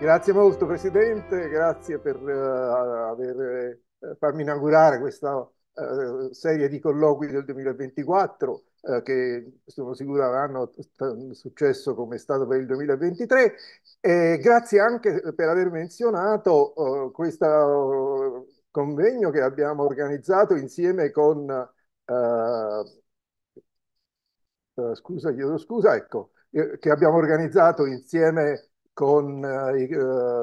Grazie molto Presidente, grazie per uh, aver, uh, farmi inaugurare questa uh, serie di colloqui del 2024 che sono sicuro avranno successo come è stato per il 2023 e grazie anche per aver menzionato questo convegno che abbiamo organizzato insieme con, scusa, chiedo scusa, ecco, che abbiamo organizzato insieme con eh, eh,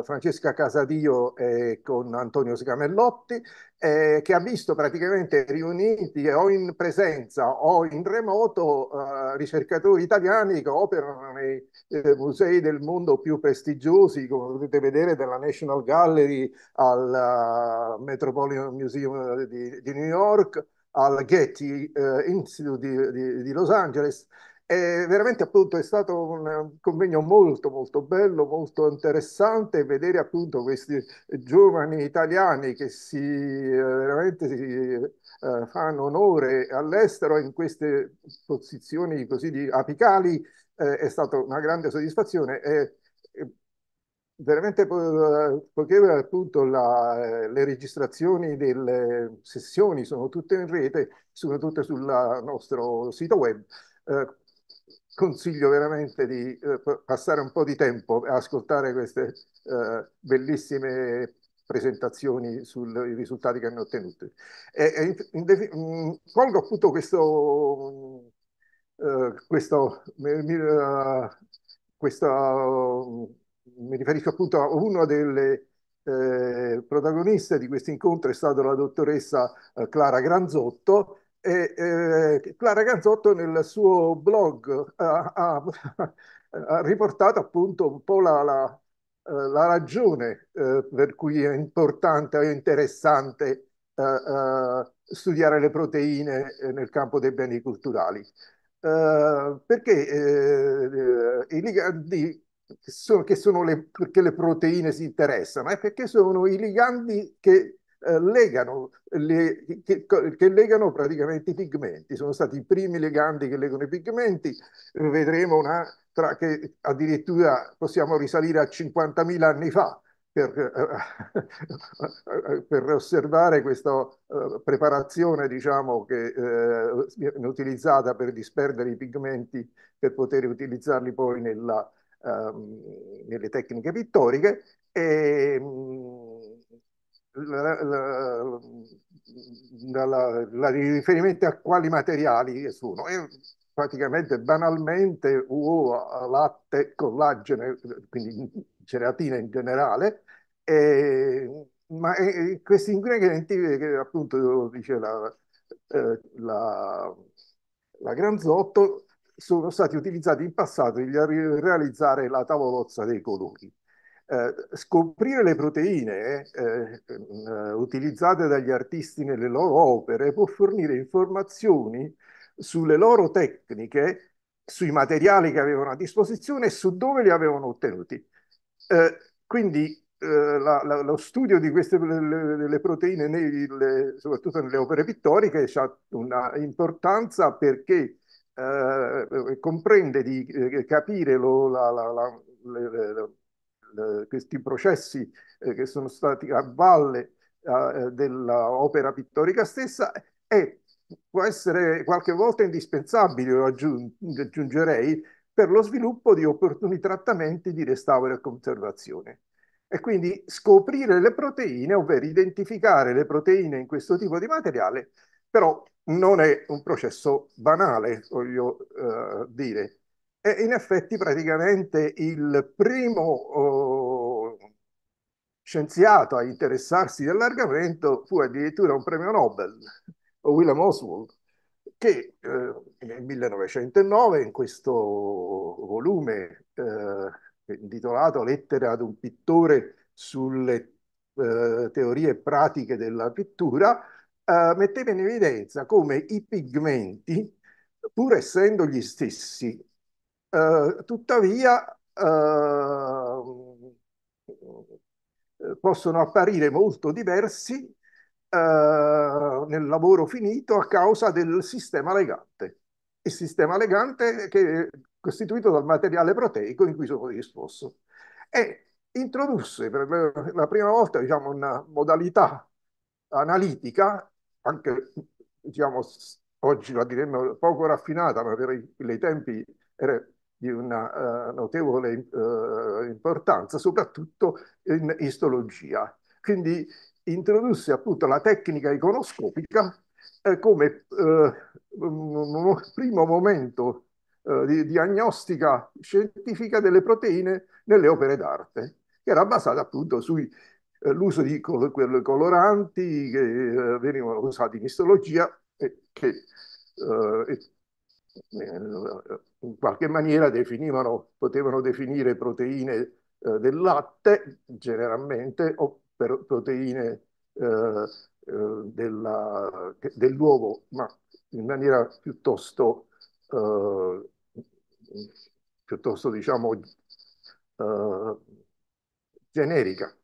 Francesca Casadio e con Antonio Scamellotti, eh, che ha visto praticamente riuniti o in presenza o in remoto eh, ricercatori italiani che operano nei eh, musei del mondo più prestigiosi, come potete vedere dalla National Gallery al eh, Metropolitan Museum di, di New York, al Getty Institute di, di, di Los Angeles e veramente appunto è stato un convegno molto molto bello, molto interessante vedere appunto questi giovani italiani che si eh, veramente si Uh, fanno onore all'estero in queste posizioni così di apicali eh, è stata una grande soddisfazione e, veramente poiché appunto la, le registrazioni delle sessioni sono tutte in rete sono tutte sul nostro sito web eh, consiglio veramente di eh, passare un po' di tempo a ascoltare queste eh, bellissime presentazioni sui risultati che hanno ottenuto. E, e mh, mm, colgo appunto questo, uh, questo, mi, uh, eh, questo uh, mi, riferisco appunto a una delle eh, protagoniste di questo incontro, è stata la dottoressa Clara Granzotto, e, eh, Clara Ganzotto nel suo blog ha, ha, ha riportato appunto un po' la, la, eh, la ragione eh, per cui è importante e interessante eh, eh, studiare le proteine eh, nel campo dei beni culturali. perché i ligandi sono, che sono le, perché le proteine si interessano? È perché sono i ligandi che eh, legano le, che, che, legano praticamente i pigmenti. Sono stati i primi leganti che legano i pigmenti. Vedremo una, tra, che addirittura possiamo risalire a 50.000 anni fa. Per, eh, eh per, osservare questa eh, preparazione diciamo, che eh, viene utilizzata per disperdere i pigmenti per poter utilizzarli poi nella, ehm, nelle tecniche pittoriche. E, mh, mm, la, la, la, la, riferimenti a quali materiali sono. E praticamente banalmente uova, latte, collagene, quindi ceratina in generale, e, ma e, questi ingredienti che appunto dice la, eh, la, la Granzotto sono stati utilizzati in passato per realizzare la tavolozza dei colori. Eh, scoprire le proteine eh, eh, utilizzate dagli artisti nelle loro opere può fornire informazioni sulle loro tecniche, sui materiali che avevano a disposizione e su dove li avevano ottenuti. Eh, quindi eh, la, la, lo studio di queste le, le proteine, nei, le, soprattutto nelle opere pittoriche, ha una importanza perché comprende di capire lo, la, la, la eh, questi processi eh, che sono stati a valle eh, dell'opera pittorica stessa e può essere qualche volta indispensabile, lo aggiungerei, per lo sviluppo di opportuni trattamenti di restauro e conservazione. E quindi scoprire le proteine, ovvero identificare le proteine in questo tipo di materiale, però non è un processo banale, voglio eh, dire. E in effetti praticamente il primo oh, scienziato a interessarsi dell'argomento fu addirittura un premio Nobel, William Oswald, che eh, nel 1909 in questo volume eh, intitolato Lettere ad un pittore sulle eh, teorie pratiche della pittura, eh, metteva in evidenza come i pigmenti, pur essendo gli stessi eh, tuttavia eh, possono apparire molto diversi eh, nel lavoro finito a causa del sistema legante. Il sistema legante che è costituito dal materiale proteico in cui sono disposto. E introdusse per la prima volta diciamo, una modalità analitica, anche diciamo, oggi la diremmo poco raffinata, ma per per i tempi era di una uh, notevole uh, importanza, soprattutto in istologia. Quindi introdusse appunto la tecnica iconoscopica eh, come eh, primo momento eh, di diagnostica scientifica delle proteine nelle opere d'arte, che era basata appunto sull'uso eh, di coloranti che venivano usati in istologia e che in qualche maniera definivano, potevano definire proteine eh, del latte, generalmente, o proteine eh, eh dell'uovo, dell ma in maniera piuttosto, eh, piuttosto diciamo, eh, generica.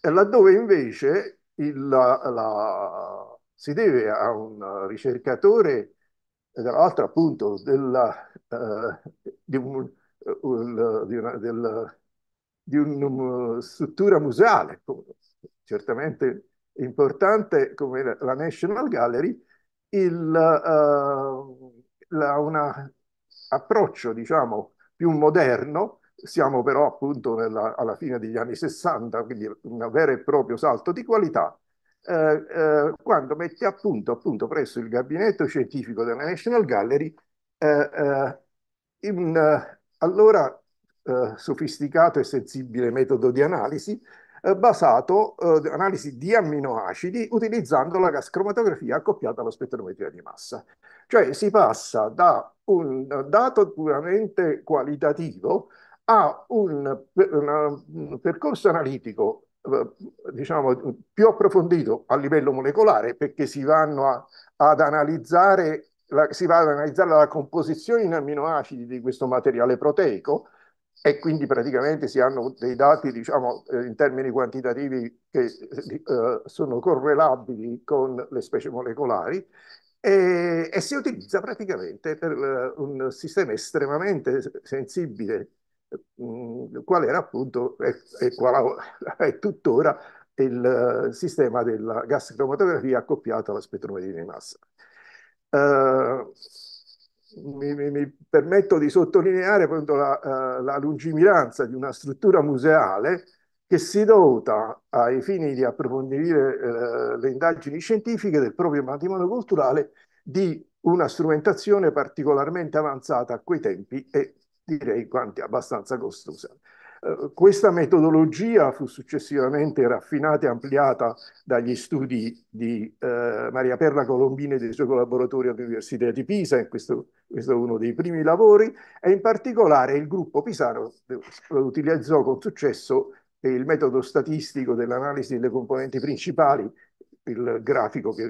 E laddove invece il, la, si deve a un ricercatore e dall'altra appunto della, eh, di, un, eh, un, di, una, della, di una struttura museale certamente importante come la National Gallery, il, uh, la, una, approccio diciamo più moderno siamo però appunto nella, alla fine degli anni 60 quindi un vero e proprio salto di qualità eh, eh, quando mette a punto appunto presso il gabinetto scientifico della National Gallery eh, eh, un eh, allora eh, sofisticato e sensibile metodo di analisi eh, basato eh, analisi di amminoacidi utilizzando la gas cromatografia accoppiata alla spettrometria di massa. Cioè si passa da un dato puramente qualitativo a un, una, un percorso analitico eh, diciamo, più approfondito a livello molecolare perché si vanno a, ad analizzare la, si va ad analizzare la composizione in amminoacidi di questo materiale proteico e quindi praticamente si hanno dei dati, diciamo, eh, in termini quantitativi che eh, eh, sono correlabili con le specie molecolari e, e si utilizza praticamente per un sistema estremamente sensibile Mm, qual era appunto e, e qual è tuttora il eh, sistema della gas cromatografia accoppiata alla spettrometria di massa. Uh, eh, mi, mi, mi, permetto di sottolineare appunto la, uh, la, lungimiranza di una struttura museale che si dota ai fini di approfondire uh, le indagini scientifiche del proprio patrimonio culturale di una strumentazione particolarmente avanzata a quei tempi e direi quanti abbastanza costosa. Eh, questa metodologia fu successivamente raffinata e ampliata dagli studi di uh, Maria Perla Colombini e dei suoi collaboratori all'Università di Pisa, e questo, questo, è uno dei primi lavori, e in particolare il gruppo pisano eh, utilizzò con successo il metodo statistico dell'analisi delle componenti principali, il grafico che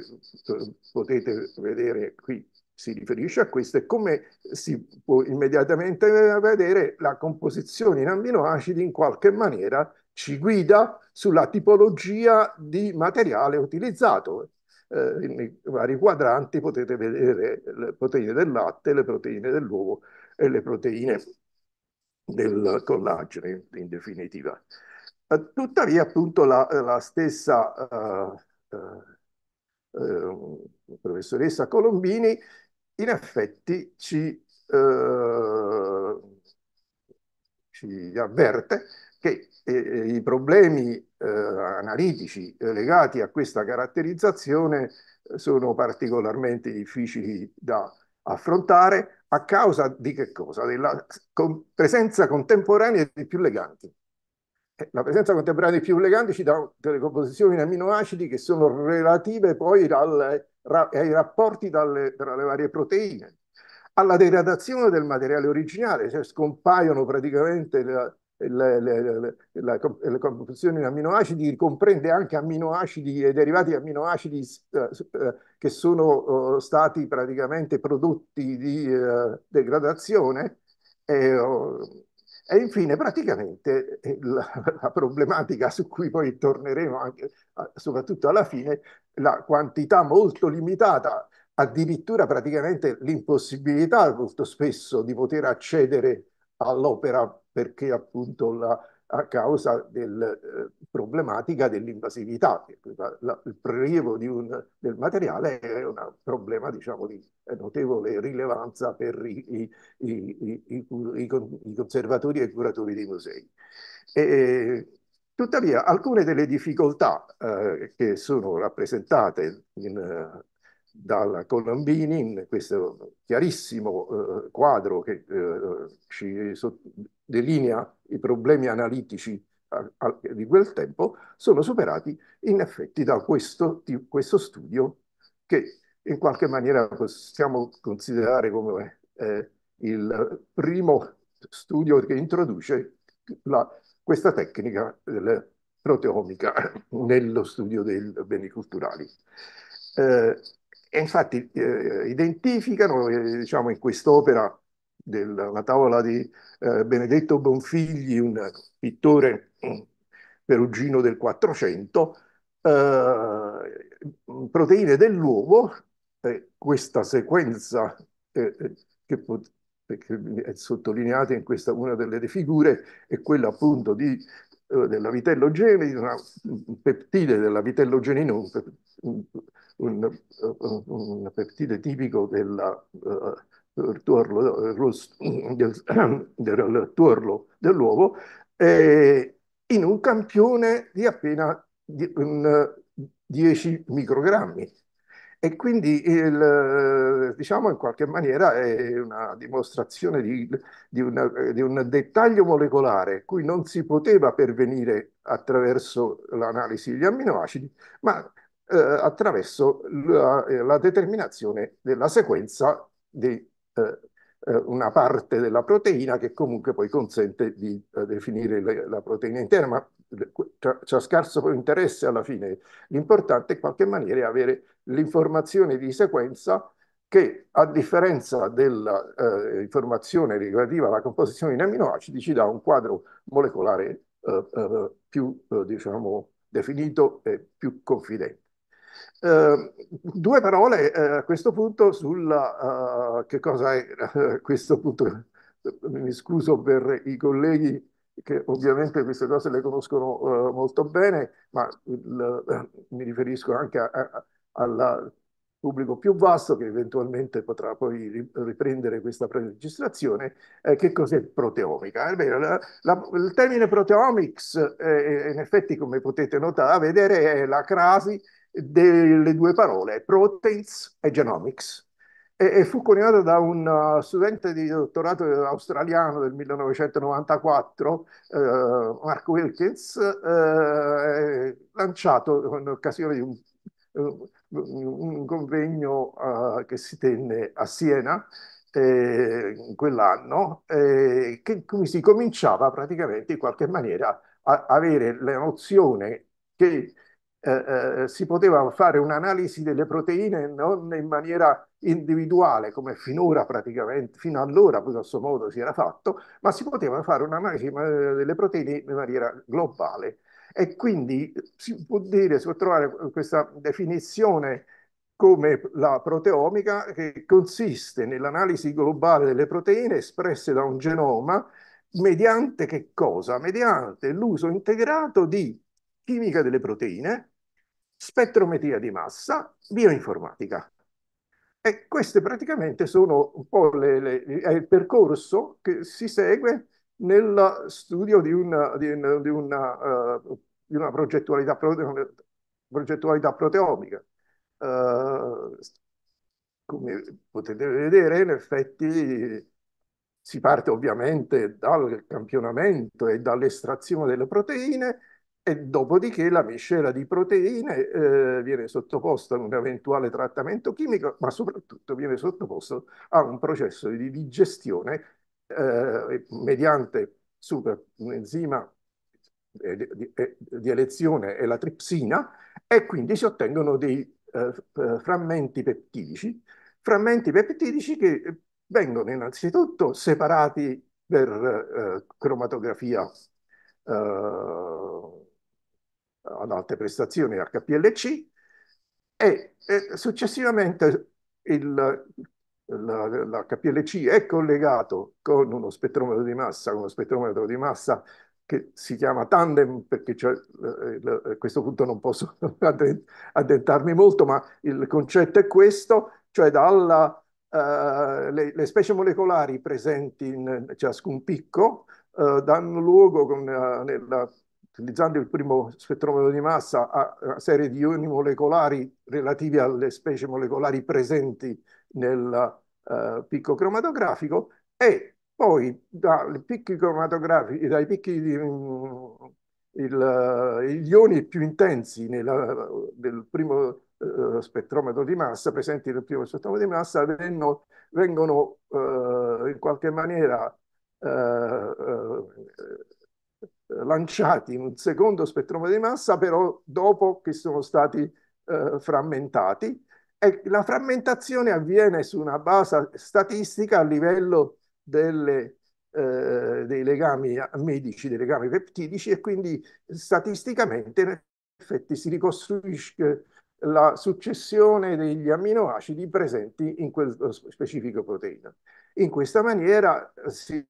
potete vedere qui si riferisce a questo e come si può immediatamente vedere la composizione in amminoacidi in qualche maniera ci guida sulla tipologia di materiale utilizzato. Eh, nei vari quadranti potete vedere le proteine del latte, le proteine dell'uovo e le proteine del collagene in definitiva. Eh, tuttavia appunto la, la stessa eh, eh, eh professoressa Colombini in effetti ci, eh, ci avverte che eh, i problemi eh, analitici legati a questa caratterizzazione sono particolarmente difficili da affrontare a causa di che cosa? Della con presenza contemporanea di più leganti. Eh, la presenza contemporanea di più leganti ci dà delle composizioni in amminoacidi che sono relative poi al ai rapporti dalle, tra le varie proteine, alla degradazione del materiale originale, cioè scompaiono praticamente le, le, le, le composizioni di aminoacidi, comprende anche aminoacidi e derivati aminoacidi eh, eh, che sono eh, stati praticamente prodotti di eh, degradazione. E, oh, e infine praticamente eh, la, la, problematica su cui poi torneremo anche, soprattutto alla fine, la quantità molto limitata, addirittura praticamente l'impossibilità molto spesso di poter accedere all'opera perché appunto la, a causa della eh, problematica dell'invasività. Il prelievo di un, del materiale è un problema diciamo, di notevole rilevanza per i, i, i, i conservatori e curatori dei musei. E, Tuttavia, alcune delle difficoltà eh, che sono rappresentate in, eh, dalla Colombini in questo chiarissimo eh, quadro che eh, ci delinea i problemi analitici a, a, di quel tempo, sono superati in effetti da questo, questo studio che in qualche maniera possiamo considerare come eh, il primo studio che introduce la questa tecnica del proteomica nello studio dei beni culturali. Eh, e infatti eh, identificano, eh, diciamo, in quest'opera della tavola di eh, Benedetto Bonfigli, un pittore mm, perugino del 400, eh, proteine dell'uovo, questa sequenza eh, che, che è sottolineata in questa una delle figure, è quella appunto di, eh, della vitellogenina, un peptide della vitellogenina, un, un, un peptide tipico della, uh, del tuorlo, del, del tuorlo dell'uovo, eh, in un campione di appena 10 microgrammi. E quindi il, eh, diciamo in qualche maniera è una dimostrazione di, di, una, di, un dettaglio molecolare cui non si poteva pervenire attraverso l'analisi degli amminoacidi, ma eh, attraverso la, eh, la, determinazione della sequenza di eh, eh, una parte della proteina che comunque poi consente di eh, definire le, la proteina intera, ma c'è scarso interesse alla fine. L'importante in qualche maniera è avere l'informazione di sequenza che a differenza dell'informazione eh, relativa alla composizione in aminoacidi ci dà un quadro molecolare eh, eh, più eh, diciamo, definito e più confidente. Ehm, due parole eh, a questo punto sulla eh, che cosa è questo punto mi scuso per i colleghi che ovviamente queste cose le conoscono uh, molto bene, ma il, uh, mi riferisco anche al pubblico più vasto che eventualmente potrà poi riprendere questa pre-registrazione. Eh, che cos'è proteomica? Eh, beh, la, la, il termine proteomics, eh, eh, in effetti, come potete notare, vedere è la crasi delle due parole proteins e genomics e, fu coniato da un uh, studente di dottorato australiano del 1994, eh, uh, Mark Wilkins, uh, eh, lanciato in occasione di un, un convegno eh, che si tenne a Siena eh, in quell'anno, eh, che, si cominciava praticamente in qualche maniera a avere la nozione che eh, eh, si poteva fare un'analisi delle proteine non in maniera individuale, come finora praticamente, fino allora grosso modo si era fatto, ma si poteva fare un'analisi eh, delle proteine in maniera globale. E quindi si può dire, si può trovare questa definizione come la proteomica che consiste nell'analisi globale delle proteine espresse da un genoma mediante che cosa? Mediante l'uso integrato di chimica delle proteine, spettrometria di massa, bioinformatica. E queste praticamente sono un po' le, le, il percorso che si segue nel studio di una, di di una, uh, di una progettualità, prote, progettualità, proteomica. Uh, come potete vedere, in effetti si parte ovviamente dal campionamento e dall'estrazione delle proteine, e dopodiché la miscela di proteine eh, viene sottoposta a un eventuale trattamento chimico, ma soprattutto viene sottoposta a un processo di digestione eh, mediante super un enzima eh, di, di, eh, di, elezione e la tripsina e quindi si ottengono dei eh, eh frammenti peptidici, frammenti peptidici che vengono innanzitutto separati per cromatografia ad alte prestazioni HPLC e, e successivamente il, l'HPLC è collegato con uno spettrometro di massa, con uno spettrometro di massa che si chiama tandem, perché cioè, a questo punto non posso addentarmi molto, ma il concetto è questo, cioè dalla, uh, le, le, specie molecolari presenti in ciascun picco uh, danno luogo con, uh, nella utilizzando il primo spettrometro di massa, a una serie di ioni molecolari relativi alle specie molecolari presenti nel uh, picco cromatografico e poi dai picchi cromatografici, dai picchi di, mm, il, gli ioni più intensi nella, del primo uh, spettrometro di massa, presenti nel primo spettrometro di massa, vengono, vengono uh, in qualche maniera eh, eh, lanciati in un secondo spettrometro di massa, però dopo che sono stati eh, frammentati. E la frammentazione avviene su una base statistica a livello delle, eh, dei legami medici, dei legami peptidici, e quindi statisticamente in effetti si ricostruisce la successione degli amminoacidi presenti in quel specifico proteino. In questa maniera si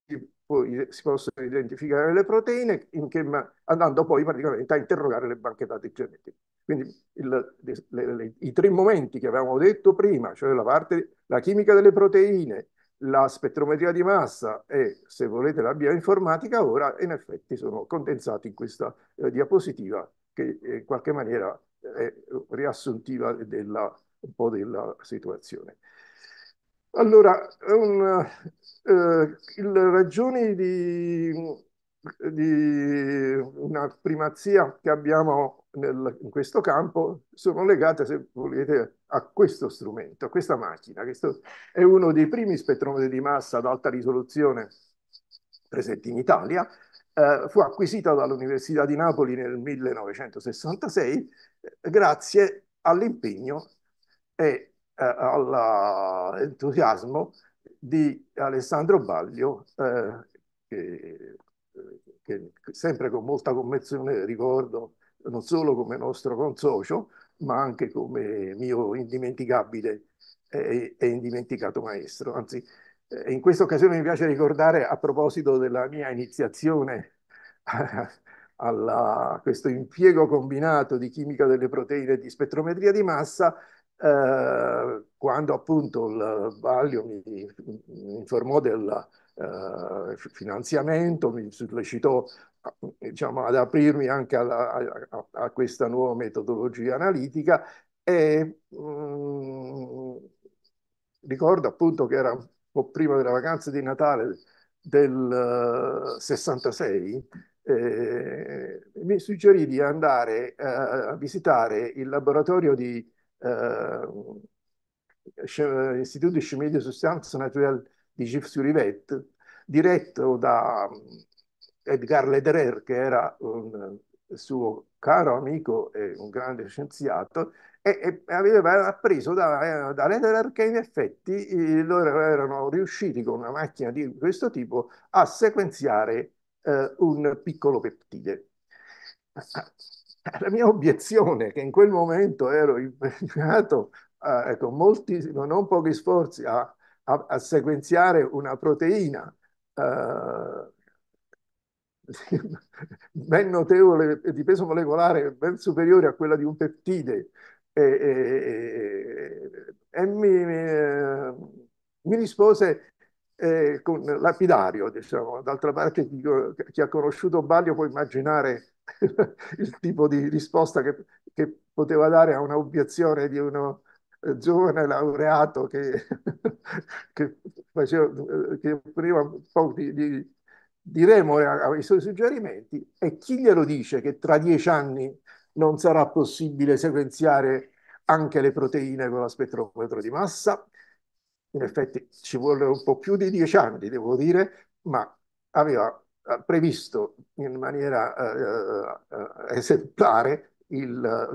poi si possono identificare le proteine, che, andando poi praticamente a interrogare le banche dati genetiche. Quindi il, le, le, i tre momenti che avevamo detto prima, cioè la, parte, la chimica delle proteine, la spettrometria di massa e, se volete, la bioinformatica, ora in effetti sono condensati in questa eh, diapositiva che eh, in qualche maniera è eh, riassuntiva della, un po' della situazione. Allora, un, eh, le ragioni di, di, una primazia che abbiamo nel, in questo campo sono legate, se volete, a questo strumento, a questa macchina. Questo è uno dei primi spettrometri di massa ad alta risoluzione presenti in Italia, Uh, fu acquisita dall'Università di Napoli nel 1966 eh, grazie all'impegno e eh, all'entusiasmo di Alessandro Baglio, eh, che, che, sempre con molta commozione ricordo non solo come nostro consocio, ma anche come mio indimenticabile e, e indimenticato maestro. Anzi, eh, in questa occasione mi piace ricordare, a proposito della mia iniziazione a questo impiego combinato di chimica delle proteine e di spettrometria di massa, eh, quando appunto il Baglio mi, informò del eh, finanziamento, mi sollecitò diciamo, ad aprirmi anche alla, a, a, questa nuova metodologia analitica e mh, mm, ricordo appunto che era un po' prima delle vacanze di Natale del 66 eh, eh, mi suggerì di andare eh, a visitare il laboratorio di eh, Istituto di Scimmie di Sustanze Naturelle di gif sur Rivet, diretto da eh, Edgar Lederer, che era un eh, suo caro amico e un grande scienziato, e, e aveva appreso da, eh, da Lederer che in effetti loro erano riusciti con una macchina di questo tipo a sequenziare eh, un piccolo peptide. La mia obiezione che in quel momento ero impegnato eh, con ecco, molti, non pochi sforzi a, a, a sequenziare una proteina eh, ben notevole, di peso molecolare ben superiore a quella di un peptide e, e, e, e mi, mi, eh, mi rispose eh, con lapidario, diciamo. D'altra parte chi, chi, ha conosciuto Baglio può immaginare il tipo di risposta che, che poteva dare a una obiezione di uno eh, giovane laureato che, che, faceva, eh, che offriva un po' di, di, di remore ai suoi suggerimenti e chi glielo dice che tra dieci anni non sarà possibile sequenziare anche le proteine con la spettrometro di massa? in effetti ci vuole un po' più di dieci anni, devo dire, ma aveva eh, previsto in maniera eh, eh esemplare il, eh,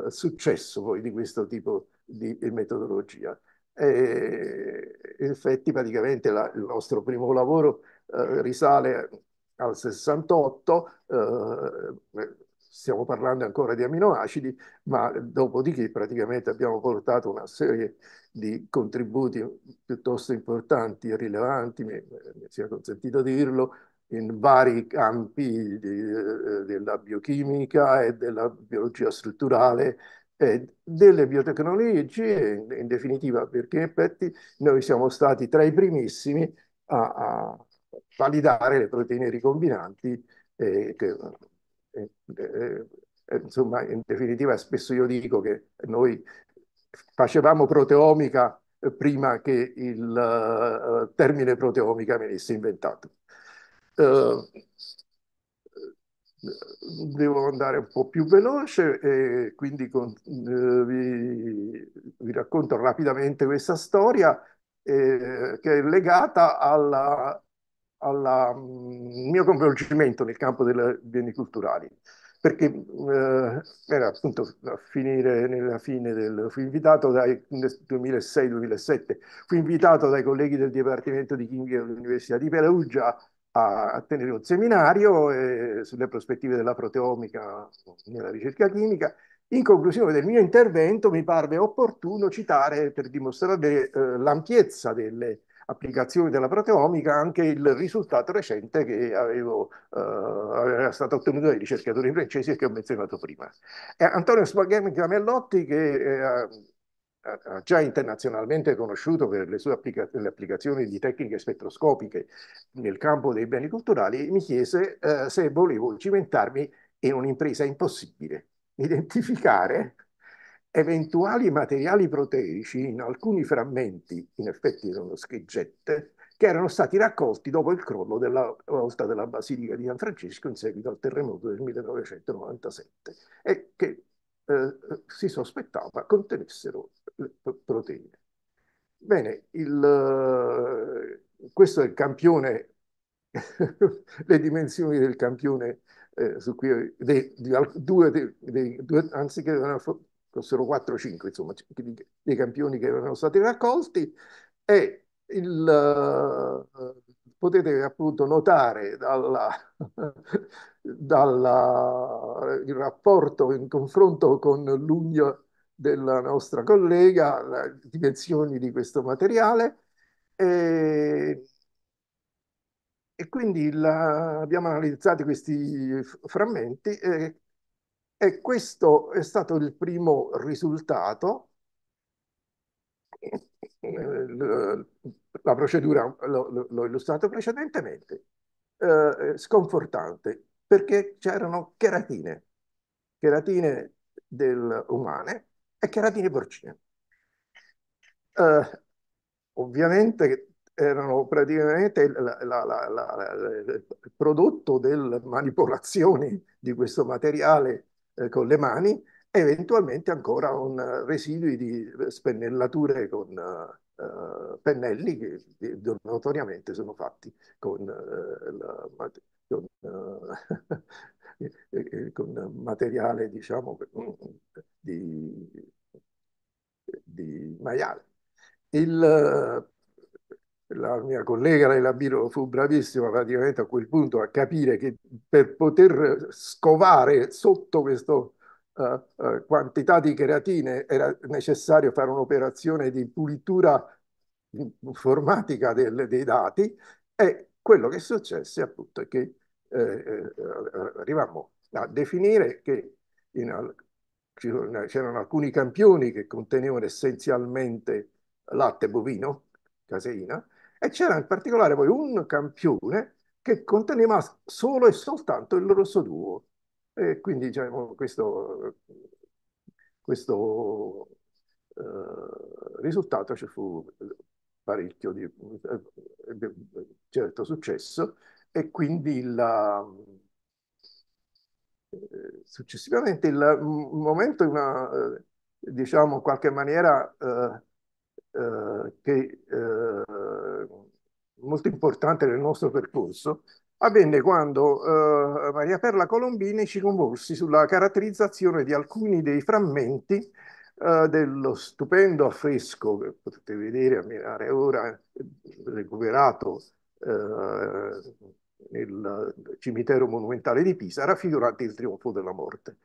il, successo poi di questo tipo di, metodologia. E in effetti praticamente la, il nostro primo lavoro eh, risale al 68, eh, stiamo parlando ancora di aminoacidi, ma dopodiché praticamente abbiamo portato una serie di contributi piuttosto importanti e rilevanti, mi, sia consentito dirlo, in vari campi di, eh, della biochimica e della biologia strutturale e delle biotecnologie, in, in definitiva, perché in effetti noi siamo stati tra i primissimi a, a validare le proteine ricombinanti eh, che eh, eh, eh, insomma, in definitiva, spesso io dico che noi facevamo proteomica prima che il termine proteomica venisse inventato. devo andare un po' più veloce e quindi con, vi, vi, racconto rapidamente questa storia eh, che è legata alla al mm, mio coinvolgimento nel campo dei beni culturali, perché eh, era appunto a finire nella fine del... fui invitato dai 2006-2007, fui invitato dai colleghi del Dipartimento di Chimica dell'Università di Perugia a, a tenere un seminario eh, sulle prospettive della proteomica nella ricerca chimica in conclusione del mio intervento mi parve opportuno citare per dimostrare eh, l'ampiezza delle applicazioni della proteomica anche il risultato recente che avevo, eh, era stato ottenuto dai ricercatori francesi e che ho menzionato prima. E Antonio Spaghetti Camellotti che eh, già internazionalmente conosciuto per le sue applica le applicazioni di tecniche spettroscopiche nel campo dei beni culturali, mi chiese eh, se volevo cimentarmi in un'impresa impossibile, identificare eventuali materiali proteici in alcuni frammenti, in effetti erano scriggette, che erano stati raccolti dopo il crollo della volta della Basilica di San Francesco in seguito al terremoto del 1997 e che eh, si sospettava contenessero proteine. Bene, il, questo è il campione, le dimensioni del campione eh, su cui dei, di, due, dei, due, anzi una, fossero 4 o 5, insomma, dei campioni che erano stati raccolti e il, eh, potete appunto notare dalla, dalla, il rapporto in confronto con l'ugno della nostra collega, le dimensioni di questo materiale e, e quindi la, abbiamo analizzato questi frammenti e e questo è stato il primo risultato. La procedura l'ho illustrato precedentemente. Eh, sconfortante perché c'erano cheratine, cheratine del, umane e cheratine porcine. Eh, ovviamente erano praticamente la, la, la, il prodotto delle manipolazioni di questo materiale eh, con le mani e eventualmente ancora un eh, residui di eh, spennellature con eh, eh pennelli che notoriamente sono fatti con, la, con, con materiale diciamo mm, di, di maiale. Il, la mia collega Leila Biro fu bravissima praticamente a quel punto a capire che per poter scovare sotto questa uh, eh, uh, eh, quantità di creatine era necessario fare un'operazione di pulitura informatica del, dei dati e quello che successe appunto è che eh, eh, arrivammo a definire che c'erano alcuni campioni che contenevano essenzialmente latte bovino, caseina, e c'era in particolare poi un campione che conteneva solo e soltanto il rosso duo. E quindi diciamo, questo, questo eh, risultato ci fu parecchio di, di certo successo e quindi la, eh, successivamente il momento una, eh, diciamo in qualche maniera eh, eh, che eh, molto importante nel nostro percorso, avvenne quando eh, Maria Perla Colombini ci convolsi sulla caratterizzazione di alcuni dei frammenti eh, dello stupendo affresco che potete vedere, a mirare ora, recuperato eh, nel cimitero monumentale di Pisa, raffigurante il trionfo della morte.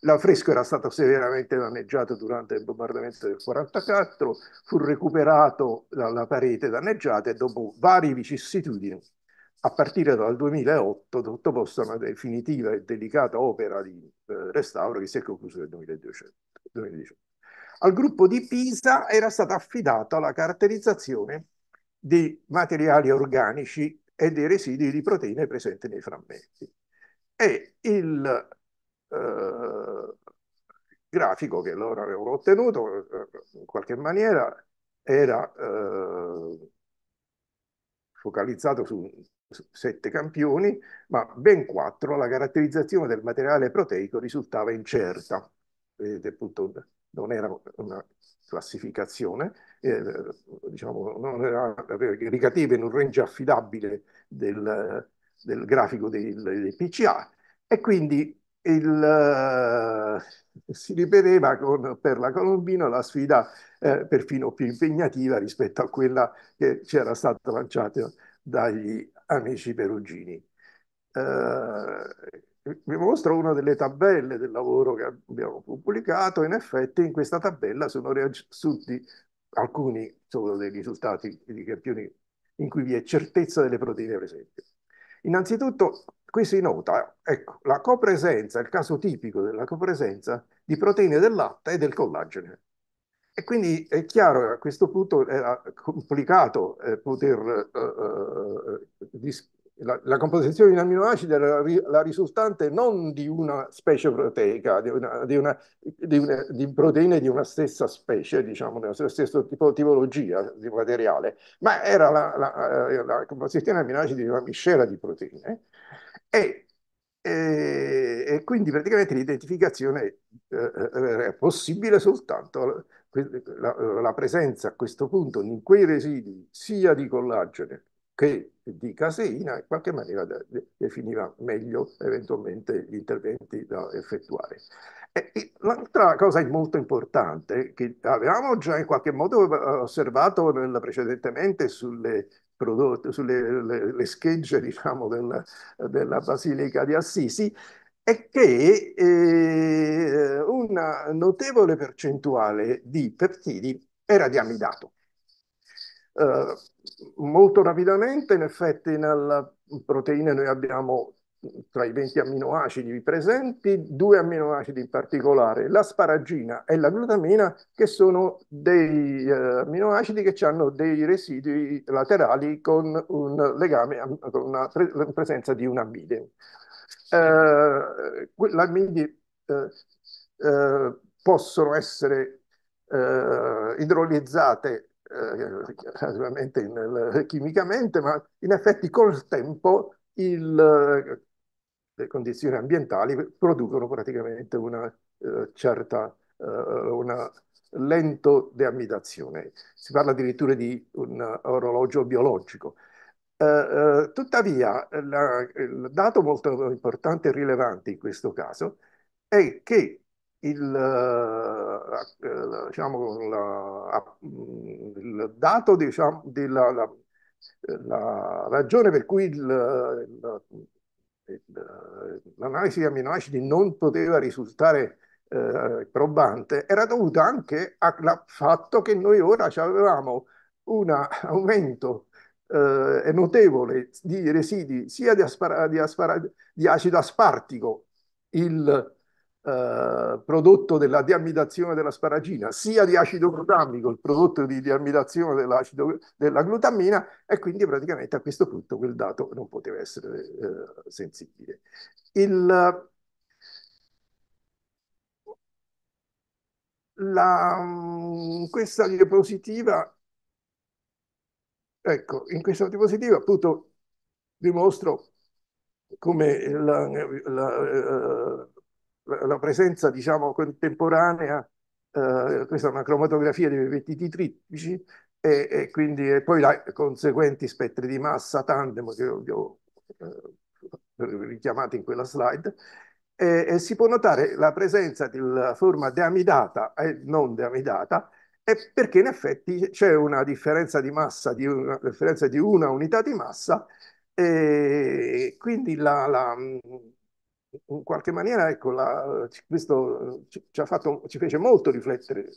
L'affresco era stato severamente danneggiato durante il bombardamento del 1944, fu recuperato dalla parete danneggiata e dopo varie vicissitudini, a partire dal 2008, sottoposto a una definitiva e delicata opera di eh, restauro che si è conclusa nel 2018. Al gruppo di Pisa era stata affidata la caratterizzazione di materiali organici e dei residui di proteine presenti nei frammenti. E il eh, grafico che loro avevano ottenuto eh, in qualche maniera era eh, focalizzato su sette campioni, ma ben quattro la caratterizzazione del materiale proteico risultava incerta. Vedete, appunto, non era una classificazione, eh, diciamo, non era ricativa in un range affidabile del, del grafico del, dei, PCA e quindi il, eh, si ripeteva con, per la Colombino la sfida eh, perfino più impegnativa rispetto a quella che c'era stata lanciata dagli amici perugini. Eh, vi mostro una delle tabelle del lavoro che abbiamo pubblicato. In effetti, in questa tabella sono riassunti alcuni solo dei risultati di campioni in cui vi è certezza delle proteine presenti. Innanzitutto, Qui si nota ecco, la copresenza, il caso tipico della copresenza di proteine del latte e del collagene. E quindi è chiaro che a questo punto era ah, complicato eh, poter... Eh, eh la, la, composizione di aminoacidi era la, la, risultante non di una specie proteica, di, una, di, una, di, una, di proteine di una stessa specie, diciamo, della stessa tipo, tipologia di materiale, ma era la, la eh, composizione di aminoacidi di una miscela di proteine. E, e, e quindi praticamente l'identificazione eh, eh è possibile soltanto la, la, presenza a questo punto in quei residui sia di collagene che di caseina in qualche maniera de definiva meglio eventualmente gli interventi da effettuare. L'altra cosa molto importante che avevamo già in qualche modo eh, osservato precedentemente sulle prodotte, sulle le, le schegge diciamo, della, della Basilica di Assisi, è che eh, una notevole percentuale di peptidi era di amidato. Eh, molto rapidamente, in effetti, nella proteina noi abbiamo tra i 20 amminoacidi presenti, due amminoacidi in particolare, l'asparagina e la glutamina, che sono dei eh, amminoacidi che hanno dei residui laterali con un legame, con una pre presenza di un ammide. Eh, L'ammide eh, eh, possono essere eh, idrolizzate eh, naturalmente nel, chimicamente, ma in effetti col tempo il le condizioni ambientali producono praticamente una eh, certa, eh, una lento deamidazione. Si parla addirittura di un orologio biologico. Eh, eh, tuttavia, la, il dato molto importante e rilevante in questo caso è che il, eh, diciamo, la, il dato diciamo, della la, ragione per cui il, il eh, l'analisi di amminoacidi non poteva risultare eh, probante, era dovuta anche al fatto che noi ora avevamo un aumento eh, notevole di residui sia di, aspar- di, aspar- di acido aspartico, il eh, prodotto della diamidazione della sparagina, sia di acido glutammico, il prodotto di diamidazione della glutammina, e quindi praticamente a questo punto quel dato non poteva essere eh, sensibile. Il, la, mm, questa diapositiva, ecco, in questa diapositiva appunto dimostro come la, la, eh, la presenza diciamo, contemporanea, eh, questa è una cromatografia dei vestiti trittici e, e, quindi e poi i conseguenti spettri di massa tandem che vi ho eh, richiamato in quella slide. E, e, si può notare la presenza della forma deamidata e non deamidata, e perché in effetti c'è una differenza di massa, di una, differenza di una unità di massa, e quindi la, la in qualche maniera ecco, la, questo ci, fatto, ci, fece molto riflettere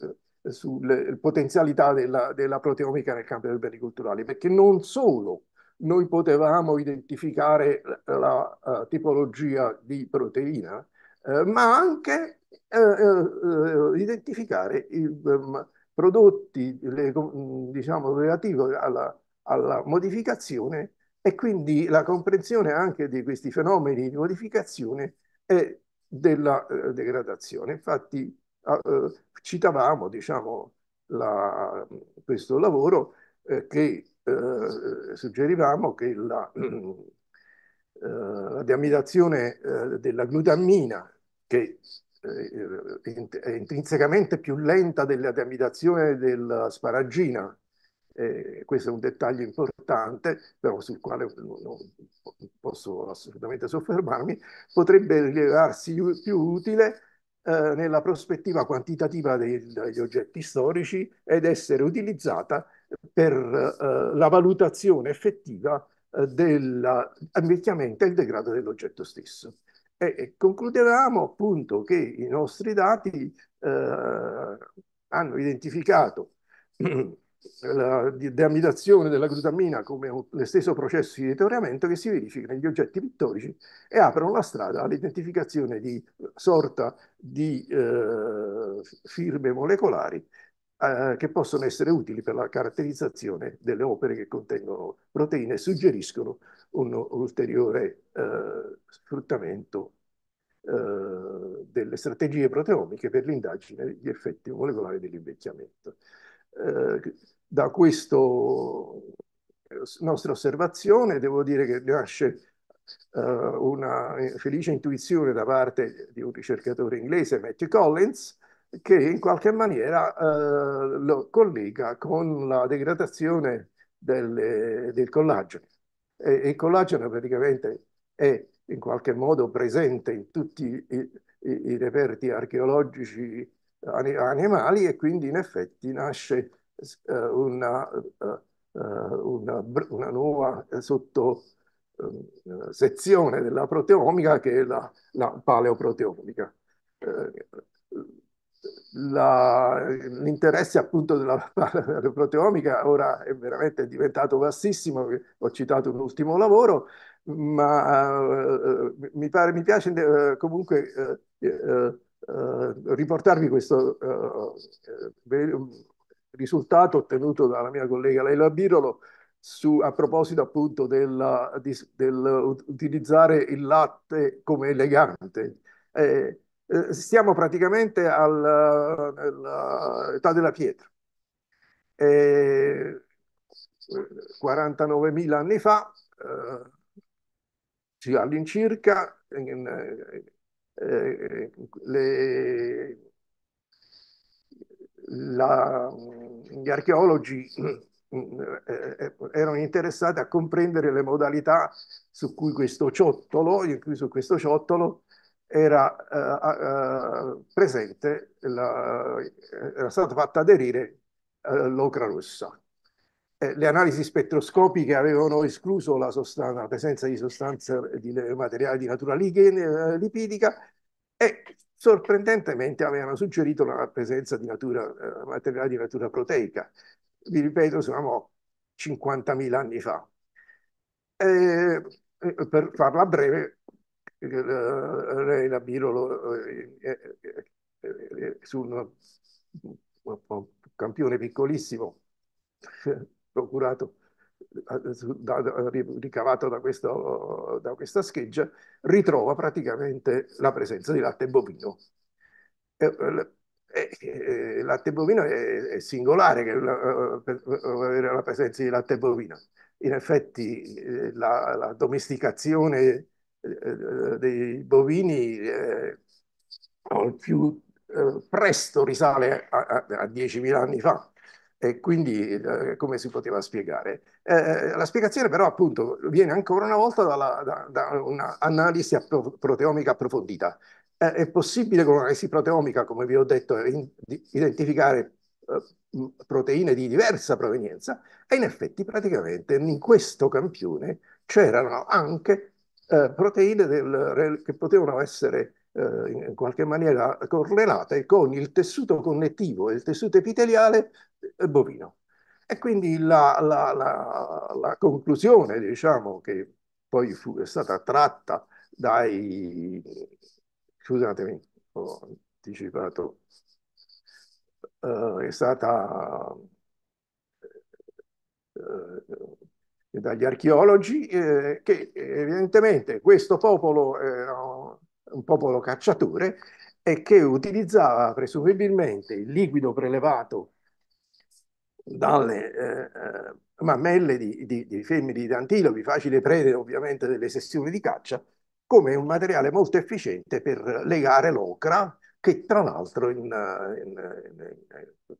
eh, sulle potenzialità della, della proteomica nel campo dei beni culturali, perché non solo noi potevamo identificare la, la eh, tipologia di proteina, eh, ma anche eh, eh, eh identificare i ehm, prodotti diciamo, relativi alla, alla modificazione e quindi la comprensione anche di questi fenomeni di modificazione e della eh, degradazione. Infatti eh, citavamo diciamo, la, questo lavoro eh, che eh, suggerivamo che la, eh, la deamidazione della glutammina, che è intrinsecamente più lenta della deamidazione della sparagina, eh, questo è un dettaglio importante, però sul quale non, posso assolutamente soffermarmi, potrebbe rilevarsi più utile eh, nella prospettiva quantitativa dei, degli oggetti storici ed essere utilizzata per eh, la valutazione effettiva eh, dell'invecchiamento e il degrado dell'oggetto stesso. E, e concludevamo appunto che i nostri dati eh, hanno identificato la, di amidazione della glutammina come l'esteso processo di deterioramento che si verifica negli oggetti pittorici e aprono la strada all'identificazione di sorta di eh, firme molecolari eh, che possono essere utili per la caratterizzazione delle opere che contengono proteine e suggeriscono un ulteriore eh, sfruttamento eh, delle strategie proteomiche per l'indagine degli effetti molecolari dell'invecchiamento. Eh, da questa nostra osservazione devo dire che nasce eh, una felice intuizione da parte di un ricercatore inglese, Matthew Collins, che in qualche maniera eh, lo collega con la degradazione del, del collagene. E, il collagene praticamente è in qualche modo presente in tutti i, i, i reperti archeologici animali e quindi in effetti nasce eh, una, eh, eh, una, una nuova sottosezione della proteomica che è la, la paleoproteomica. l'interesse appunto della paleoproteomica ora è veramente diventato vastissimo, ho citato un ultimo lavoro, ma mi, pare, mi piace comunque eh, riportarvi questo eh, eh risultato ottenuto dalla mia collega Leila Birolo su, a proposito appunto dell'utilizzare del il latte come elegante. Eh, eh stiamo praticamente all'età della pietra. 49.000 anni fa, all'incirca, eh, le, la, gli archeologi eh, eh, erano interessati a comprendere le modalità su cui questo ciottolo, cui su questo ciottolo era eh, eh, presente, la, era stata fatta aderire eh, l'ocra rossa. Eh, le analisi spettroscopiche avevano escluso la, sostanza, la presenza di sostanze eh, di materiale di natura eh, lipidica e sorprendentemente avevano suggerito la presenza di natura, eh, materiale di natura proteica. Vi ripeto, siamo 50.000 anni fa. E, per farla breve, lei la Birolo eh, su un campione piccolissimo procurato, eh, ricavato da, questo, da questa scheggia, ritrova praticamente la presenza di latte bovino. Il eh, eh, latte bovino è, è singolare che, per, per avere la presenza di latte bovino. In effetti la, la domesticazione dei bovini eh, più eh, presto risale a, a, a 10.000 anni fa, e quindi eh, come si poteva spiegare? Eh, eh, la spiegazione però appunto viene ancora una volta dalla, da, da un'analisi appro proteomica approfondita. Eh, è possibile con un'analisi proteomica, come vi ho detto, in, di, identificare eh, proteine di diversa provenienza e in effetti praticamente in questo campione c'erano anche eh, proteine del, che potevano essere eh, in qualche maniera correlate con il tessuto connettivo e il tessuto epiteliale eh, bovino. E quindi la, la, la, la conclusione, diciamo, che poi fu, è stata tratta dai... scusatemi, ho anticipato, uh, è stata... Uh, dagli archeologi, eh, che evidentemente questo popolo era un popolo cacciatore e che utilizzava presumibilmente il liquido prelevato dalle eh, eh mammelle di, di, di femmini di antilopi, facile prede ovviamente delle sessioni di caccia, come un materiale molto efficiente per legare l'ocra, che tra l'altro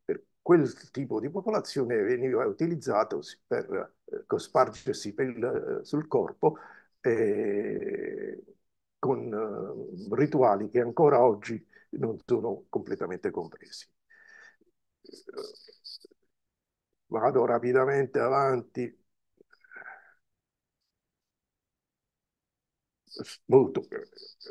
per quel tipo di popolazione veniva utilizzato per eh, cospargersi eh, sul corpo. Eh, con uh, rituali che ancora oggi non sono completamente compresi. Vado rapidamente avanti. Molto,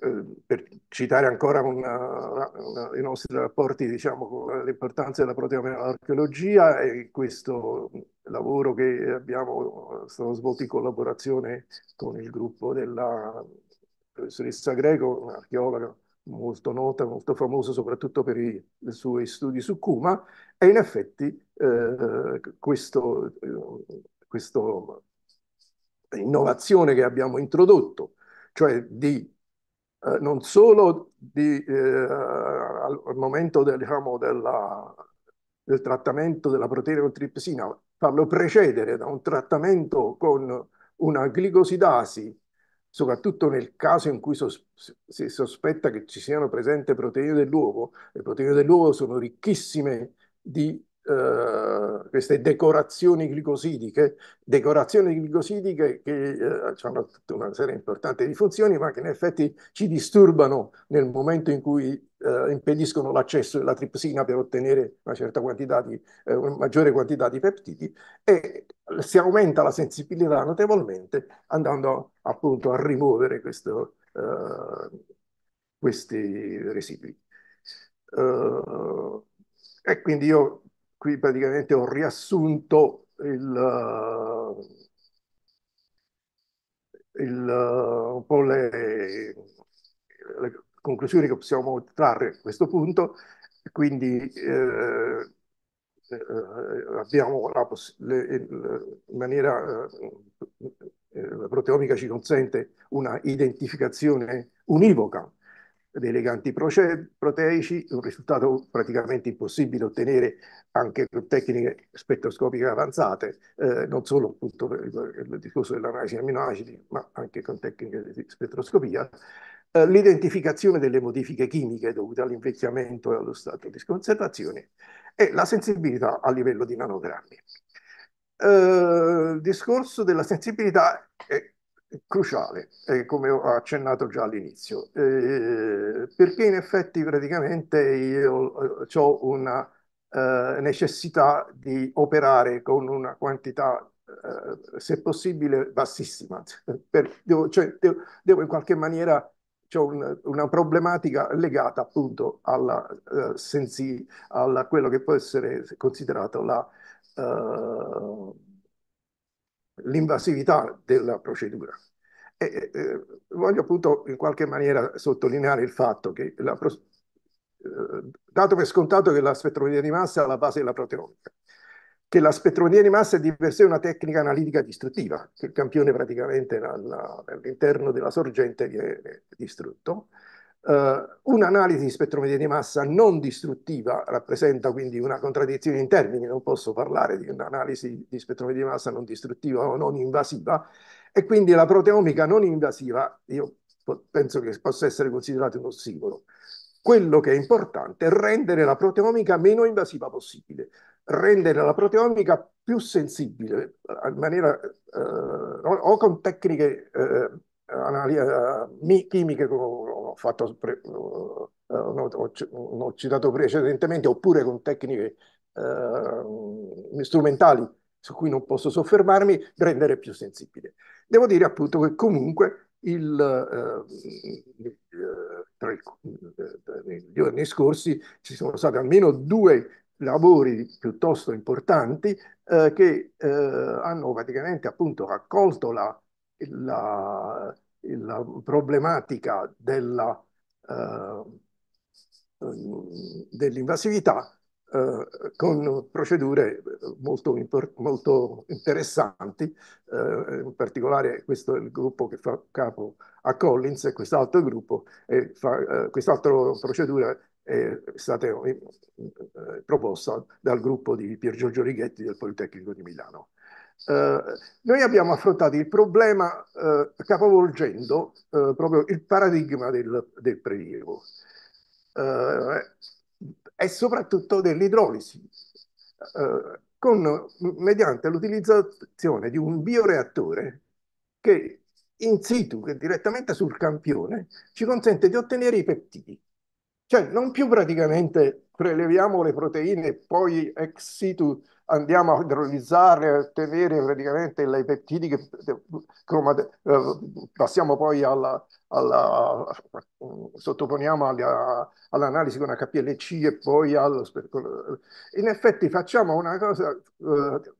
eh, per citare ancora una, una, i nostri rapporti diciamo, con l'importanza della proteomineralogia e questo lavoro che abbiamo stato svolto in collaborazione con il gruppo della professoressa Greco, un'archeologa molto nota, molto famosa soprattutto per i, i suoi studi su Cuma, e in effetti eh, questo, eh, questa innovazione che abbiamo introdotto, cioè di eh, non solo di, eh, al, al, momento del, diciamo, della, del trattamento della proteina con tripsina, farlo precedere da un trattamento con una glicosidasi soprattutto nel caso in cui sos si sospetta che ci siano presenti proteine dell'uovo. Le proteine dell'uovo sono ricchissime di eh, queste decorazioni glicosidiche, decorazioni glicosidiche che eh, hanno tutta una serie importante di funzioni, ma che in effetti ci disturbano nel momento in cui eh, impediscono l'accesso della tripsina per ottenere una certa quantità di, eh, una maggiore quantità di peptidi e si aumenta la sensibilità notevolmente andando appunto a rimuovere questo, eh, questi residui. Uh, e quindi io qui praticamente ho riassunto il, eh, il, eh, un po' le, le, conclusioni che possiamo trarre a questo punto, quindi eh, eh abbiamo la in maniera eh, la proteomica ci consente una identificazione univoca dei leganti proteici, un risultato praticamente impossibile ottenere anche con tecniche spettroscopiche avanzate, eh, non solo appunto per il, discorso dell'analisi di aminoacidi, ma anche con tecniche di spettroscopia. Eh, l'identificazione delle modifiche chimiche dovute all'invecchiamento e allo stato di sconservazione e la sensibilità a livello di nanogrammi. Eh, il discorso della sensibilità è cruciale, eh, come ho accennato già all'inizio, eh, perché in effetti praticamente io eh, ho una eh, necessità di operare con una quantità, eh, se possibile, bassissima. Per, devo, cioè, devo, devo, in qualche maniera, ho un, una problematica legata appunto alla, eh, sensi, alla quello che può essere considerato la... Uh, l'invasività della procedura. E, eh, voglio appunto in qualche maniera sottolineare il fatto che, la, eh, dato per scontato che la spettrometria di massa è alla base della proteomica, che la spettrometria di massa è di per sé una tecnica analitica distruttiva, che il campione praticamente all'interno della sorgente viene distrutto, Uh, un'analisi di spettrometria di massa non distruttiva rappresenta quindi una contraddizione in termini, non posso parlare di un'analisi di spettrometria di massa non distruttiva o non invasiva, e quindi la proteomica non invasiva io penso che possa essere considerata un ossimoro. Quello che è importante è rendere la proteomica meno invasiva possibile, rendere la proteomica più sensibile, eh, in maniera, eh, o, con tecniche eh, eh, chimiche come ho, fatto, pre, eh, ho, citato precedentemente, oppure con tecniche eh, strumentali su cui non posso soffermarmi, rendere più sensibile. Devo dire appunto che comunque il, eh, eh tra i, nei giorni scorsi ci sono stati almeno due lavori piuttosto importanti eh, che eh, hanno praticamente appunto raccolto la la, la problematica della, eh, dell'invasività eh, con procedure molto, molto interessanti, eh, in particolare questo è il gruppo che fa capo a Collins e quest'altro gruppo, e fa, eh, quest'altra procedura è stata eh, proposta dal gruppo di Pier Giorgio Righetti del Politecnico di Milano. Eh, noi abbiamo affrontato il problema eh, capovolgendo eh, proprio il paradigma del, del prelievo eh, e soprattutto dell'idrolisi, eh, con, mediante l'utilizzazione di un bioreattore che in situ, che direttamente sul campione, ci consente di ottenere i peptidi. Cioè non più praticamente preleviamo le proteine e poi ex situ andiamo a idrolizzare, a ottenere praticamente le peptidi che eh, passiamo poi alla, alla, sottoponiamo all'analisi con HPLC e poi allo in effetti facciamo una cosa eh,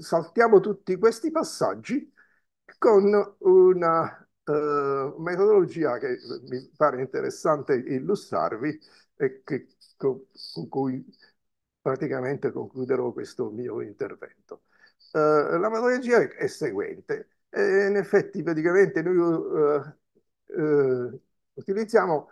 saltiamo tutti questi passaggi con una eh, metodologia che mi pare interessante illustrarvi e che, con, con cui praticamente concluderò questo mio intervento. Uh, la metodologia è seguente. E eh, in effetti, praticamente, noi uh, uh, utilizziamo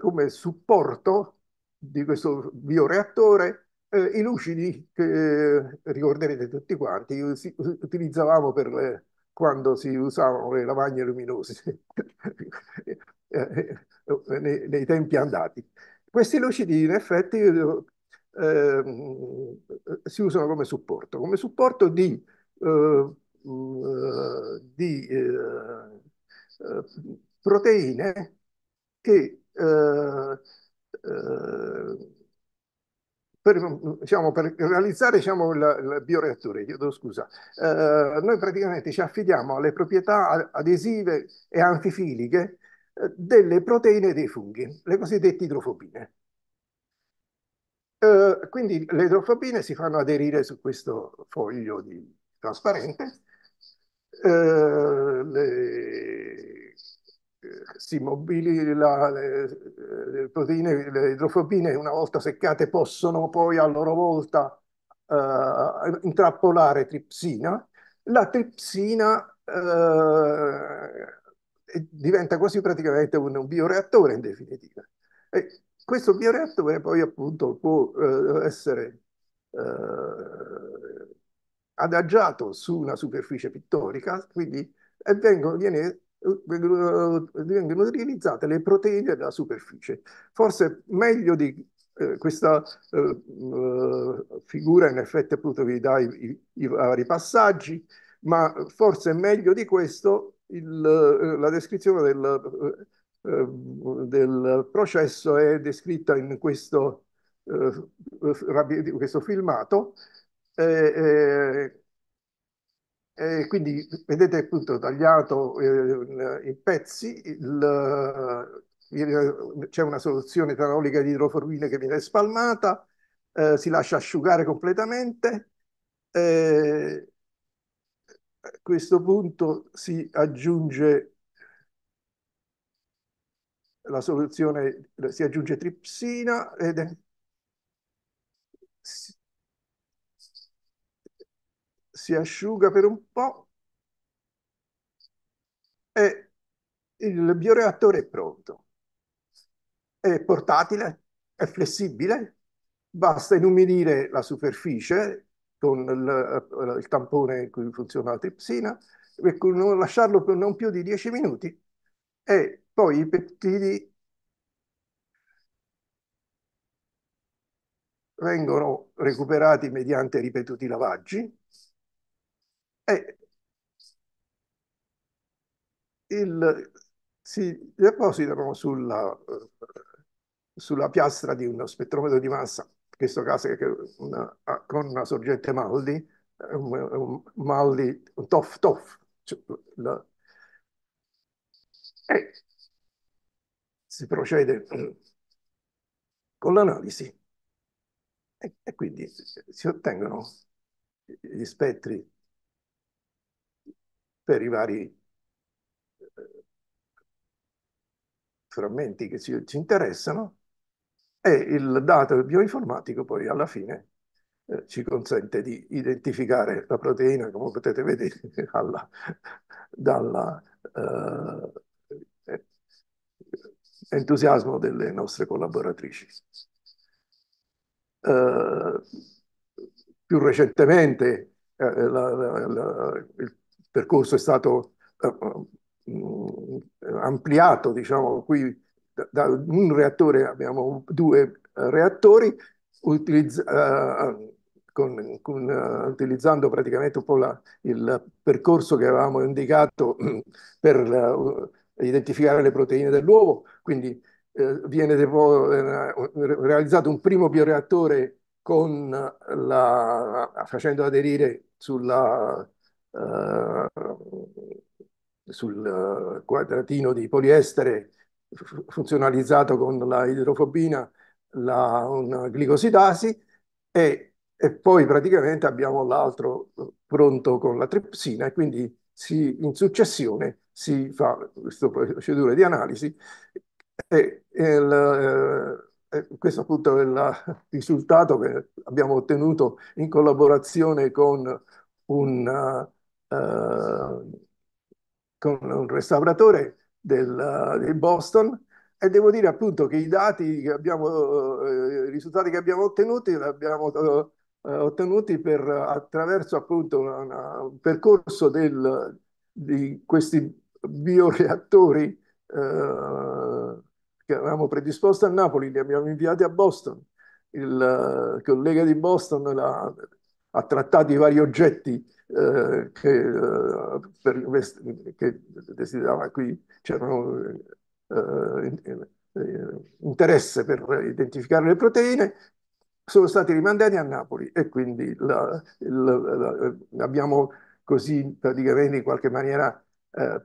come supporto di questo bioreattore i lucidi che ricorderete tutti quanti, utilizzavamo per le, quando si usavano le lavagne luminose nei, nei tempi andati. Questi lucidi in effetti Ehm, eh, si usano come supporto, come supporto di, eh, mm, eh di eh, eh, proteine che per, diciamo, per, realizzare diciamo, il bioreattore, chiedo scusa, eh, noi praticamente ci affidiamo alle proprietà adesive e antifiliche delle proteine dei funghi, le cosiddette idrofobine. Eh, quindi le idrofobine si fanno aderire su questo foglio di, trasparente, eh, le, eh, si mobili le, le, proteine, le idrofobine una volta seccate possono poi a loro volta eh, intrappolare tripsina. La tripsina eh, diventa quasi praticamente un, un bioreattore in definitiva. E questo bioreattore poi appunto può eh, essere eh, adagiato su una superficie pittorica, quindi e vengono, viene, vengono, eh, vengono utilizzate le proteine della superficie. Forse meglio di eh, questa eh, eh, figura, in effetti appunto vi dà i, i vari passaggi, ma forse meglio di questo il, la descrizione del Ehm, del processo è descritta in questo, eh, questo filmato. Eh, eh, quindi vedete appunto tagliato eh, in pezzi, c'è una soluzione etanolica di idroformina che viene spalmata, eh, si lascia asciugare completamente. a questo punto si aggiunge la soluzione si aggiunge tripsina ed è, si, si asciuga per un po' e il bioreattore è pronto. È portatile, è flessibile, basta inumidire la superficie con il, eh, il tampone in cui funziona la tripsina lasciarlo per non più di 10 minuti e poi i peptidi vengono recuperati mediante ripetuti lavaggi e il, si depositano sulla, sulla, piastra di uno spettrometro di massa, in questo caso una, ah, con una sorgente Maldi, un, un Maldi, un TOF, TOF. Cioè, la, e si procede con l'analisi e, e quindi si ottengono gli spettri per i vari eh, frammenti che ci, ci, interessano e il dato bioinformatico poi alla fine eh, ci consente di identificare la proteina, come potete vedere, alla, dalla, eh, entusiasmo delle nostre collaboratrici. Uh, più recentemente eh, eh, la, la, la, il percorso è stato uh, ampliato, diciamo, qui da, da, un reattore abbiamo due reattori utilizz uh, con, con, uh, utilizzando praticamente un po' la, il percorso che avevamo indicato per uh, identificare le proteine dell'uovo, quindi eh, viene eh, realizzato un primo bioreattore la, facendo aderire sulla, uh, sul quadratino di poliestere funzionalizzato con la idrofobina la, una glicosidasi e, e poi praticamente abbiamo l'altro pronto con la tripsina e quindi si, in successione si fa questa procedura di analisi eh, e questo appunto è il risultato che abbiamo ottenuto in collaborazione con un, uh, con un restauratore del, di Boston e devo dire appunto che i dati che abbiamo, eh, i risultati che abbiamo ottenuti li abbiamo uh, ottenuti per, attraverso appunto una, una, un percorso del, di questi bioreattori uh, che avevamo predisposto a Napoli, li abbiamo inviati a Boston. Il eh, collega di Boston la, ha trattato i vari oggetti eh, che, eh, per, che, desiderava qui, c'erano eh, eh, interesse per identificare le proteine, sono stati rimandati a Napoli e quindi la, la, la, eh, abbiamo così praticamente in qualche maniera eh,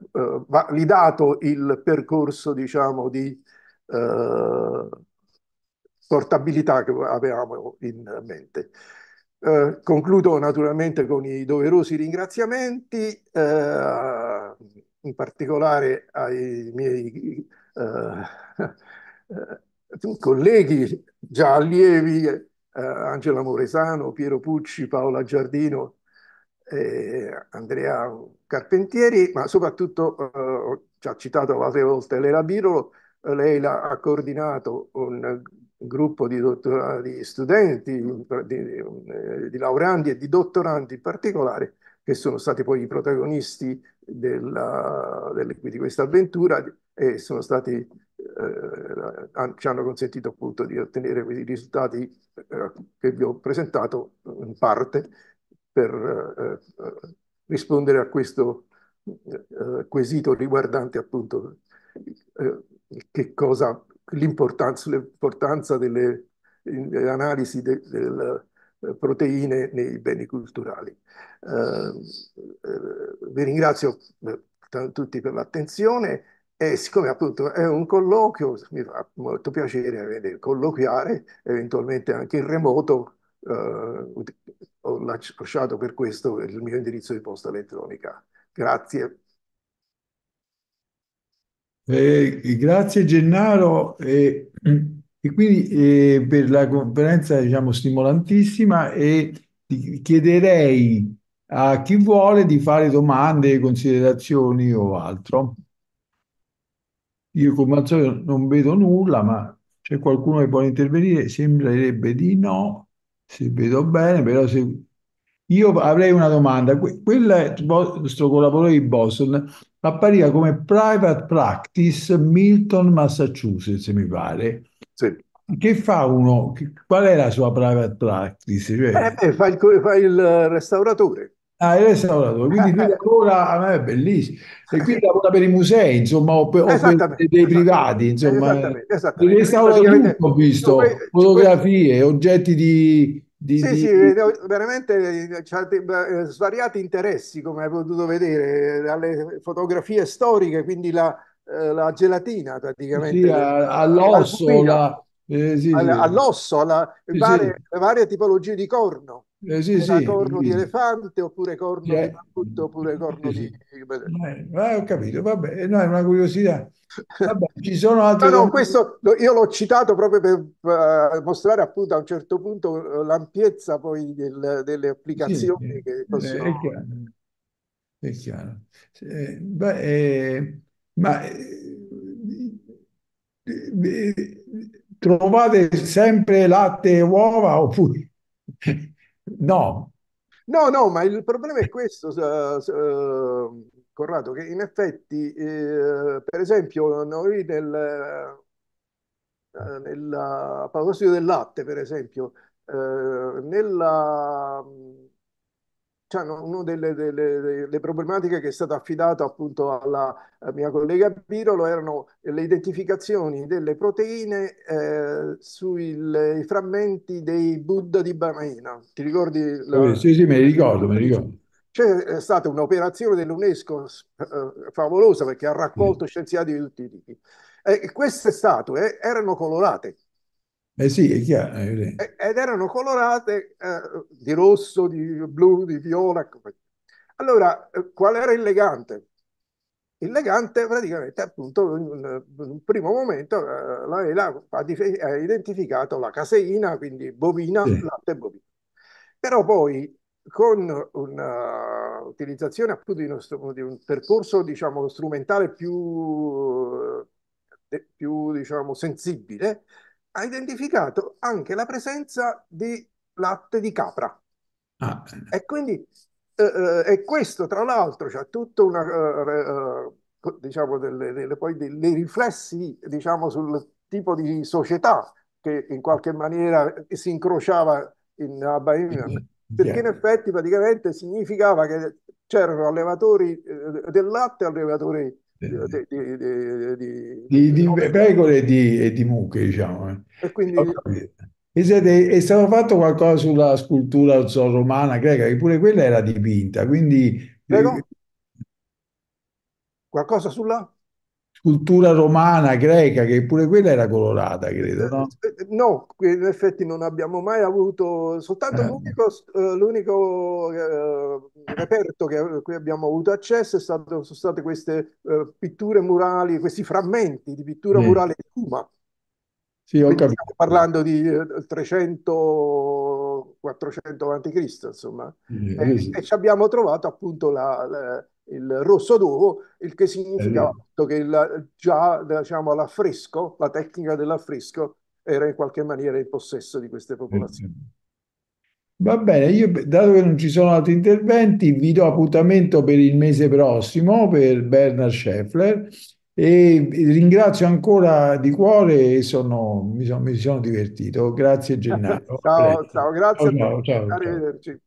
validato il percorso diciamo, di eh, portabilità che avevamo in mente. Eh, concludo naturalmente con i doverosi ringraziamenti, eh, in particolare ai miei eh, eh, colleghi già allievi, eh, Angela Moresano, Piero Pucci, Paola Giardino, Andrea Carpentieri, ma soprattutto ho già citato altre volte Lera Birolo, lei ha coordinato un gruppo di, di studenti, di, eh, di, laureandi e di dottorandi in particolare, che sono stati poi i protagonisti della, del, di questa avventura e stati, eh, ci hanno consentito appunto di ottenere quei risultati eh, che vi ho presentato in parte per eh, eh rispondere a questo eh, quesito riguardante appunto eh, che cosa, l'importanza, l'importanza delle, delle eh, analisi de, del, eh, proteine nei beni culturali. Eh, eh vi ringrazio tutti per l'attenzione e siccome appunto è un colloquio, mi fa molto piacere colloquiare, eventualmente anche in remoto, eh, ho lasciato per questo il mio indirizzo di posta elettronica. Grazie. Eh, grazie Gennaro eh, e quindi eh, per la conferenza diciamo stimolantissima e chiederei a chi vuole di fare domande, considerazioni o altro. Io come al solito non vedo nulla, ma c'è qualcuno che vuole intervenire? Sembrerebbe di no, se vedo bene, però se... Io avrei una domanda. Que quel vostro collaboratore di Boston appariva come private practice Milton, Massachusetts, mi pare. Sì. Che fa uno? Qual è la sua private practice? Cioè... Eh beh, fa, il, fa il restauratore. Ah, il restauratore, quindi eh, lui eh. lavora, ah, è bellissimo, e quindi lavora per i musei, insomma, o per, dei privati, insomma, esattamente, esattamente. restaura tutto, ho visto, fotografie, oggetti di, di, sì, di... sì, veramente eh, eh, svariati interessi, come hai potuto vedere, eh, dalle fotografie storiche, quindi la, la gelatina praticamente. Sì, all'osso, la, eh, sì, all, all'osso alla, varie, varie tipologie di corno eh sì, eh, sì, corno sì. di elefante oppure corno yeah. di mammut oppure corno di... Eh, ho capito, vabbè, no, è una curiosità. Vabbè, ci sono altre... No, no, questo io l'ho citato proprio per uh, mostrare appunto a un certo punto eh, l'ampiezza poi del, delle applicazioni che possono... È chiaro. È chiaro. Eh, beh, ma trovate sempre latte e uova oppure... No. No, no, ma il problema è questo, uh, Corrado, che in effetti, eh, per esempio, noi nel, eh, nella, a proposito del latte, per esempio, eh, nella cioè, una delle, delle, delle, problematiche che è stata affidata appunto alla eh, mia collega Pirolo erano le identificazioni delle proteine eh, sui frammenti dei Buddha di Bamaina. Ti ricordi? La... Sì, sì, mi ricordo, me ricordo. C'è stata un'operazione dell'UNESCO eh, favolosa perché ha raccolto mm. scienziati di tutti i tipi. E queste statue erano colorate, eh sì, è chiaro. È Ed erano colorate eh, di rosso, di blu, di viola. Allora, eh, qual era il legante? Il legante praticamente appunto in un primo momento eh, la ELA ha identificato la caseina, quindi bovina, sì. latte bovina. Però poi con un'utilizzazione appunto di, uno, di, un percorso diciamo strumentale più, eh, più diciamo sensibile, ha identificato anche la presenza di latte di capra. Ah. E quindi, eh, eh e questo tra l'altro c'è tutta una, eh, eh, diciamo, delle, delle, poi dei riflessi, diciamo, sul tipo di società che in qualche maniera si incrociava in Abba Inan, perché in effetti praticamente significava che c'erano allevatori eh, del latte e allevatori di, di, pecore e di, e di mucche, diciamo. Eh. E quindi... Siete, è stato fatto qualcosa sulla scultura so, romana, greca, che pure quella era dipinta, quindi... Prego? Eh, qualcosa sulla? cultura romana, greca, che pure quella era colorata, credo. No, eh, eh, no in effetti non abbiamo mai avuto, soltanto eh. l'unico, eh, l'unico eh, reperto che, cui abbiamo avuto accesso stato, sono state queste eh, pitture murali, questi frammenti di pittura mm. murale di Cuma. Sì, ho Quindi capito. parlando di 300 400 a.C., insomma, mm, e, sì. e, ci abbiamo trovato appunto la, la il rosso d'oro, il che significa che la, già diciamo, all'affresco, la tecnica dell'affresco era in qualche maniera in possesso di queste popolazioni. Va bene, io dato che non ci sono altri interventi, vi do appuntamento per il mese prossimo per Bernard Scheffler e ringrazio ancora di cuore e sono, mi, sono, mi sono divertito. Grazie Gennaro. ciao, ciao, grazie. Ciao, ciao, ciao. Arrivederci.